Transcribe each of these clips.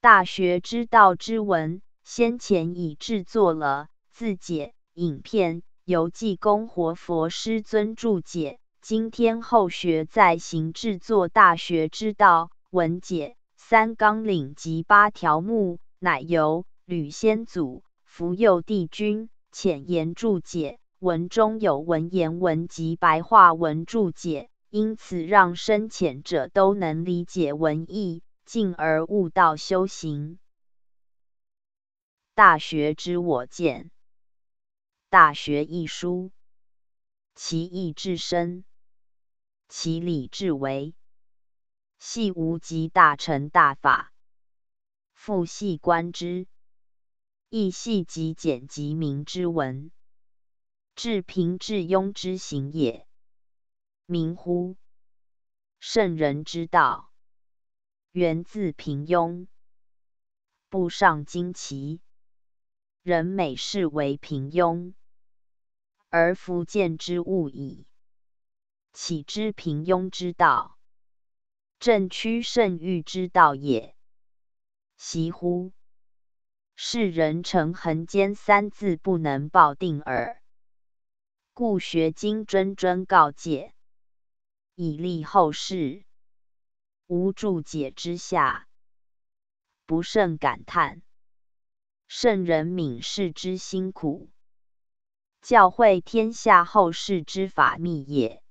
大学之道之文，先前已制作了字解影片，由济公活佛师尊注解。今天后学再行制作大学之道文解三纲领及八条目，乃由吕先祖福佑帝君浅言注解，文中有文言文及白话文注解，因此让深浅者都能理解文意。进而悟道修行，《大学》之我见，《大学》一书，其义至深，其理至微，系无极大乘大法。复系观之，亦系极简极明之文，至平至庸之行也。明乎圣人之道。源自平庸，步上精奇，人美视为平庸，而福建之物矣。岂知平庸之道，正趋圣域之道也？习乎？世人成横奸三字，不能抱定耳。故学经谆谆告诫，以立后世。无注解之下，不胜感叹，圣人敏世之辛苦，教诲天下后世之法密也。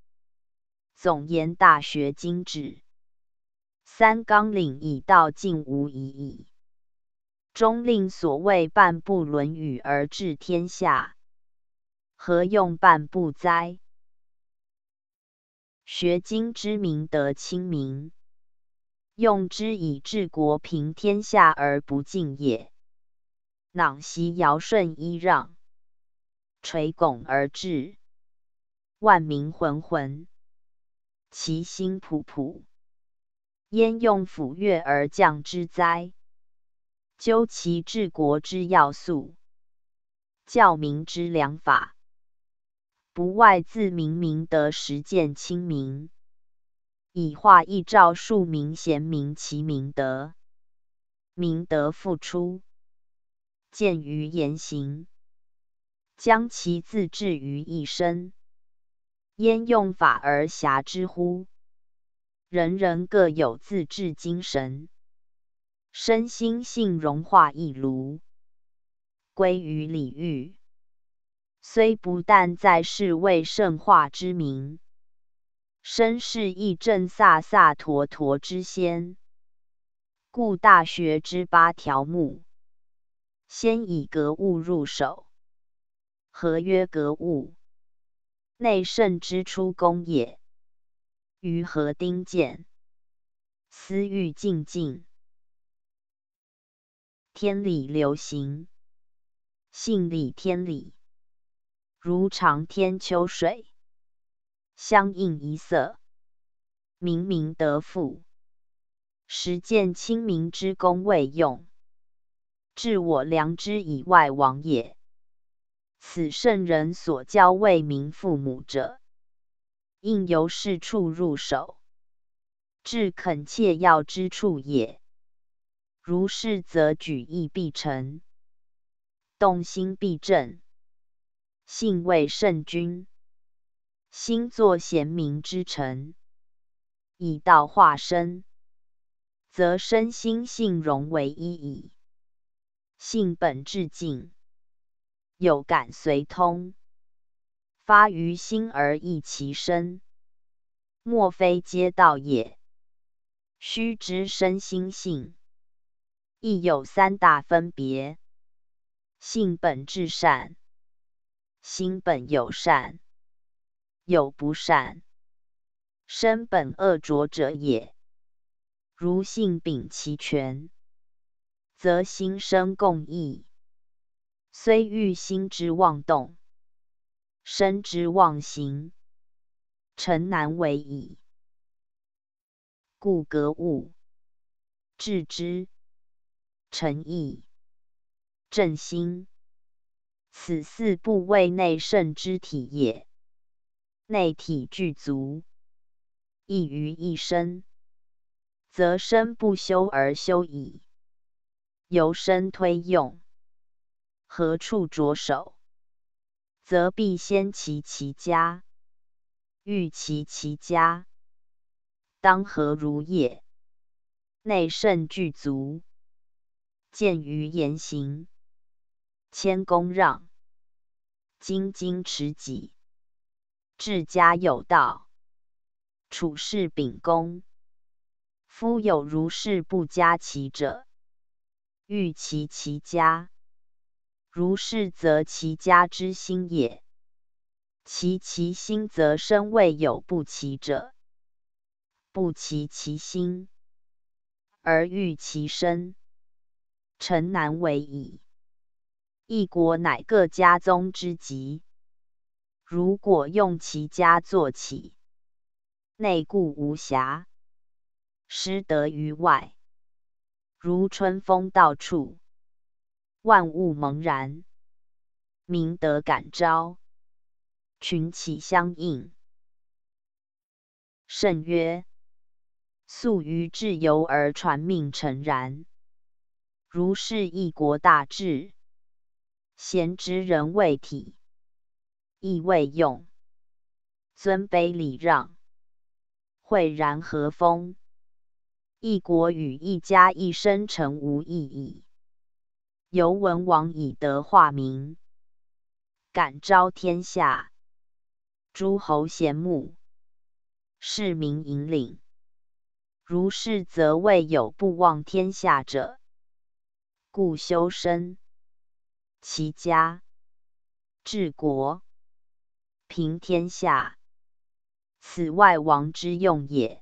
总言大学经旨，三纲领已道尽无疑矣。终令所谓半部《论语》而治天下，何用半部哉？学经之名德，清明。用之以治国平天下而不敬也。囊习尧舜揖让，垂拱而治，万民浑浑，其心朴朴，焉用斧钺而降之哉？究其治国之要素，教民之良法，不外自明明德，实践亲民。以化一兆数名贤明，其明德，明德复出，见于言行，将其自治于一身，焉用法而遐之乎？人人各有自治精神，身心性融化一炉，归于礼遇。虽不但在世为圣化之名。身是一正飒飒陀陀之先，故大学之八条目，先以格物入手。何曰格物？内圣之初功也。于何丁见？思欲静静，天理流行，性理天理，如长天秋水。相应一色，明明德父，实践亲民之功未用，治我良知以外亡也。此圣人所教为民父母者，应由事处入手，至恳切要之处也。如是，则举义必成，动心必正，信未圣君。心作贤明之臣，以道化身，则身心性融为一矣。性本至静，有感随通，发于心而益其身，莫非皆道也。须知身心性亦有三大分别：性本至善，心本有善。有不善身本恶浊者也。如性禀其全，则心生共益；虽欲心之妄动，身之妄行，诚难为矣。故格物、致知、诚意、正心，此四部位内圣之体也。内体具足，易于一身，则身不修而修矣。由身推用，何处着手？则必先齐其家。欲齐其家，当何如也？内圣具足，见于言行，谦恭让，精精持己。治家有道，处事秉公。夫有如是不加其者，欲齐其家；如是，则其家之心也。齐其心，则身未有不齐者。不齐其心，而欲其身，臣难为矣。一国乃各家宗之极。如果用其家做起，内固无瑕，失德于外，如春风到处，万物萌然，明德感召，群起相应。圣曰：“素于至由而传命，诚然。如是一国大治，贤之人为体。”意未用尊卑礼让，惠然和风，一国与一家，一生诚无异矣。由文王以德化民，感召天下诸侯贤慕，士民引领。如是，则未有不忘天下者。故修身、齐家、治国。平天下，此外王之用也。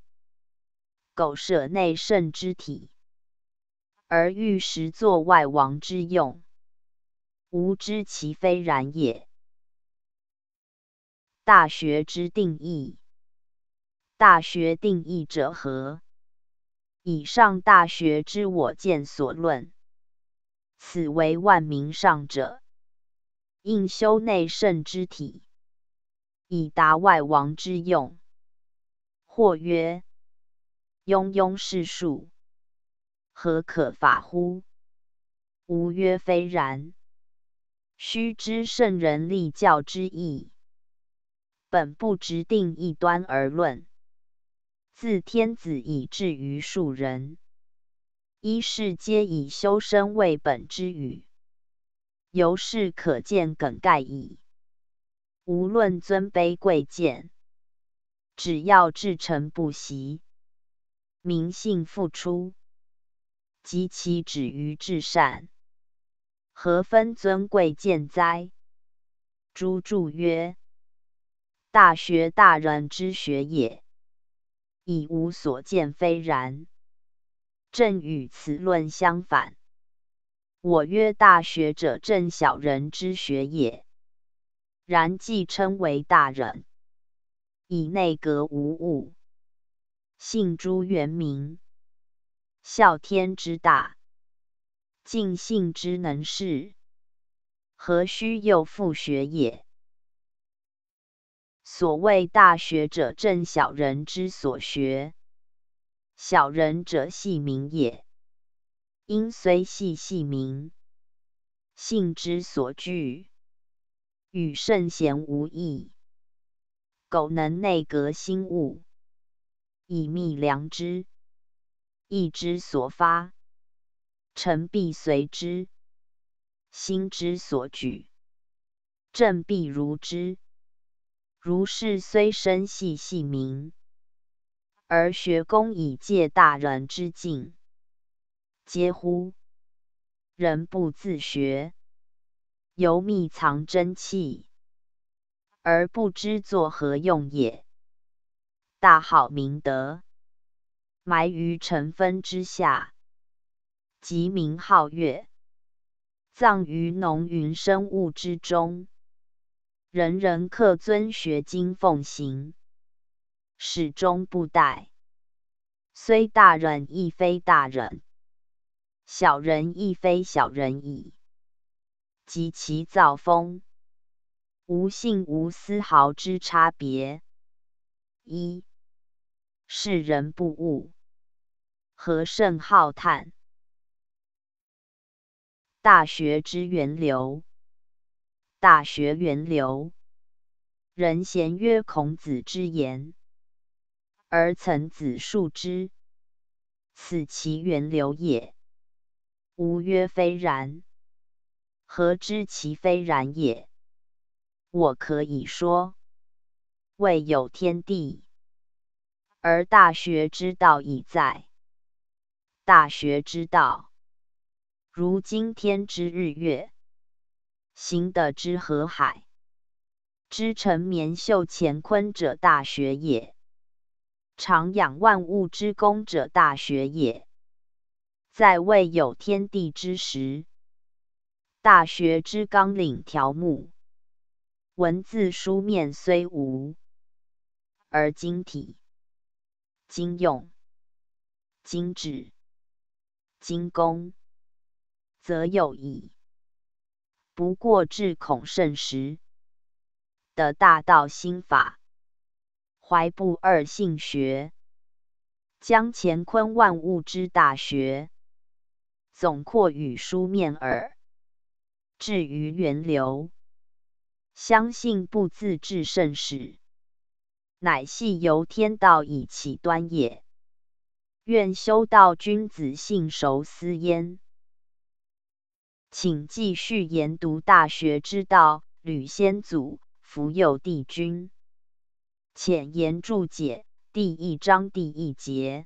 苟舍内圣之体，而欲实作外王之用，吾知其非然也。大学之定义，大学定义者何？以上大学之我见所论，此为万民上者，应修内圣之体。以达外王之用。或曰：庸庸世数，何可法乎？吾曰：非然。须知圣人立教之意，本不直定一端而论。自天子以至于庶人，一是皆以修身为本之语，由是可见梗概矣。无论尊卑贵贱，只要至诚不息，明性付出，及其止于至善，何分尊贵贱哉？朱注曰：“大学，大人之学也，已无所见，非然。正与此论相反。我曰：大学者，正小人之学也。”然既称为大人，以内阁无物，姓朱，原名孝天之大，尽性之能事，何须又复学也？所谓大学者，正小人之所学；小人者，系名也。因虽系系名，性之所惧。与圣贤无异。苟能内革心物，以密良知，意之所发，臣必随之；心之所举，正必如之。如是虽身系细名，而学功以借大人之境，皆乎人不自学。犹秘藏真气，而不知作何用也。大好明德，埋于尘风之下；即明皓月，葬于浓云深雾之中。人人克尊学经奉行，始终不怠。虽大人亦非大人，小人亦非小人矣。及其造风，无性无丝毫之差别。一是人不悟，何甚好叹？大学之源流，大学源流，人贤曰孔子之言，而曾子述之，此其源流也。吾曰非然。何知其非然也？我可以说，未有天地，而大学之道已在。大学之道，如今天之日月，行的之河海，知成绵秀乾坤者，大学也；常养万物之功者，大学也。在未有天地之时。大学之纲领条目，文字书面虽无，而经体、经用、经旨、经功，则有矣。不过至孔圣时的大道心法，怀不二性学，将乾坤万物之大学，总括与书面耳。至于源流，相信不自至甚始，乃系由天道以启端也。愿修道君子信熟思焉，请继续研读《大学之道》，吕先祖福佑帝君浅言注解第一章第一节。